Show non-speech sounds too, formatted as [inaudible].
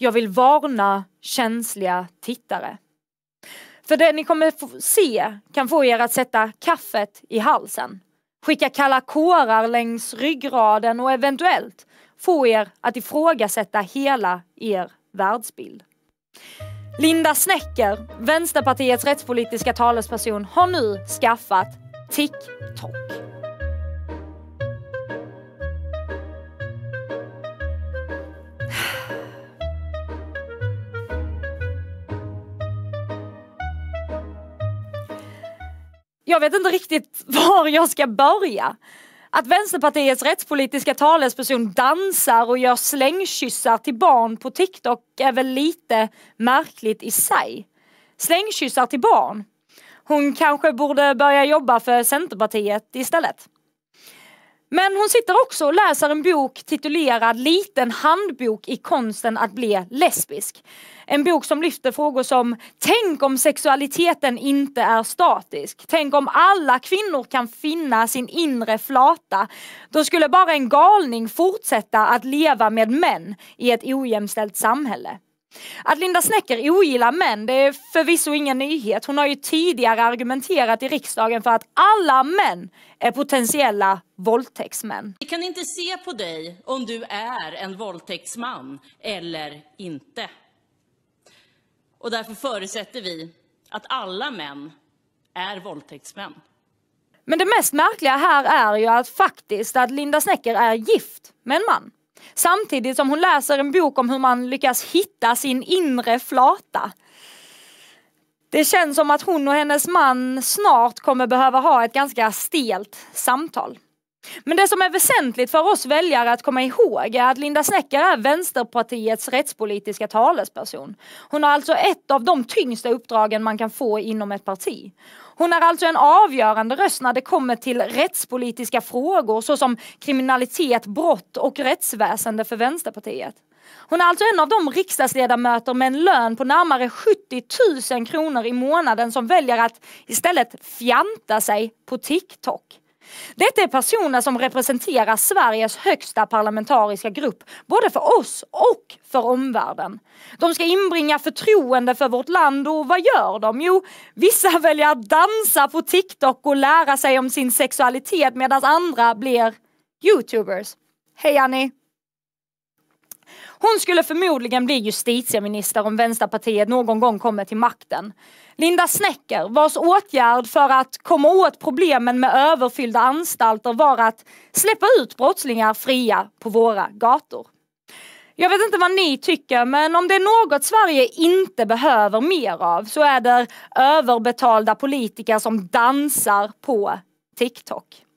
Jag vill varna känsliga tittare. För det ni kommer se kan få er att sätta kaffet i halsen, skicka kalla kårar längs ryggraden och eventuellt få er att ifrågasätta hela er världsbild. Linda Snecker, Vänsterpartiets rättspolitiska talesperson, har nu skaffat TikTok. jag vet inte riktigt [laughs] var jag ska börja. Att Vänsterpartiets rättspolitiska talesperson dansar och gör slängkyssar till barn på TikTok är väl lite märkligt i sig. Slängkyssar till barn. Hon kanske borde börja jobba för Centerpartiet istället. Men hon sitter också och läser en bok titulerad Liten handbok i konsten att bli lesbisk. En bok som lyfter frågor som Tänk om sexualiteten inte är statisk? Tänk om alla kvinnor kan finna sin inre flata? Då skulle bara en galning fortsätta att leva med män i ett ojämställt samhälle. Att Linda Snecker ogillar män, det är förvisso ingen nyhet. Hon har ju tidigare argumenterat i riksdagen för att alla män är potentiella våldtäktsmän. Vi kan inte se på dig om du är en våldtäktsman eller inte. Och därför förutsätter vi att alla män är våldtäktsmän. Men det mest märkliga här är ju att faktiskt att Linda Snecker är gift med en man. Samtidigt som hon läser en bok om hur man lyckas hitta sin inre flata. Det känns som att hon och hennes man snart kommer behöva ha ett ganska stelt samtal. Men det som är väsentligt för oss väljare att komma ihåg är att Linda Snecker är Vänsterpartiets rättspolitiska talesperson. Hon har alltså ett av de tyngsta uppdragen man kan få inom ett parti. Hon är alltså en avgörande röst när det kommer till rättspolitiska frågor såsom kriminalitet, brott och rättsväsende för Vänsterpartiet. Hon är alltså en av de riksdagsledamöter med en lön på närmare 70 000 kronor i månaden som väljer att istället fjanta sig på TikTok. Detta är personer som representerar Sveriges högsta parlamentariska grupp, både för oss och för omvärlden. De ska inbringa förtroende för vårt land och vad gör de? Jo, vissa väljer att dansa på TikTok och lära sig om sin sexualitet medan andra blir YouTubers. Hej Annie! Hon skulle förmodligen bli justitieminister om Vänsterpartiet någon gång kommer till makten. Linda Snecker, vars åtgärd för att komma åt problemen med överfyllda anstalter var att släppa ut brottslingar fria på våra gator. Jag vet inte vad ni tycker men om det är något Sverige inte behöver mer av så är det överbetalda politiker som dansar på TikTok.